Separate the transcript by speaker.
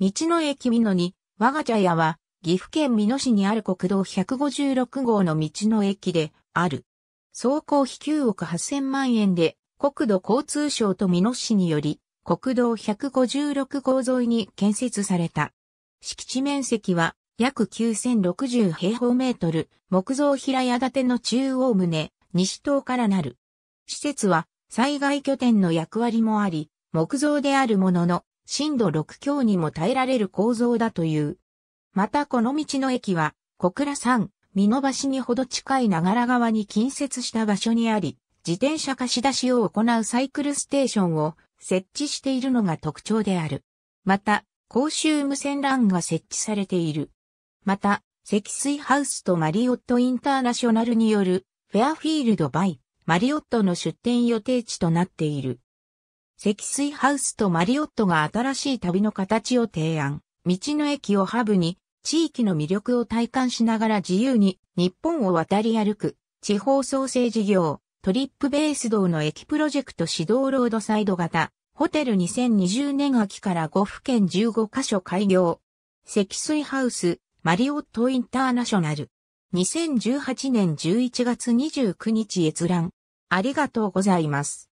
Speaker 1: 道の駅美濃に、我が茶屋は、岐阜県美濃市にある国道156号の道の駅で、ある。総工費9億8000万円で、国土交通省と美濃市により、国道156号沿いに建設された。敷地面積は約9060平方メートル、木造平屋建ての中央棟、西棟からなる。施設は災害拠点の役割もあり、木造であるものの、震度6強にも耐えられる構造だという。またこの道の駅は、小倉山、美濃橋にほど近い長良川に近接した場所にあり、自転車貸し出しを行うサイクルステーションを設置しているのが特徴である。また、公衆無線 LAN が設置されている。また、積水ハウスとマリオットインターナショナルによるフェアフィールドバイマリオットの出店予定地となっている。積水ハウスとマリオットが新しい旅の形を提案。道の駅をハブに、地域の魅力を体感しながら自由に日本を渡り歩く、地方創生事業、トリップベース道の駅プロジェクト指導ロードサイド型、ホテル2020年秋から5府県15カ所開業。積水ハウス、マリオットインターナショナル。2018年11月29日閲覧。ありがとうございま
Speaker 2: す。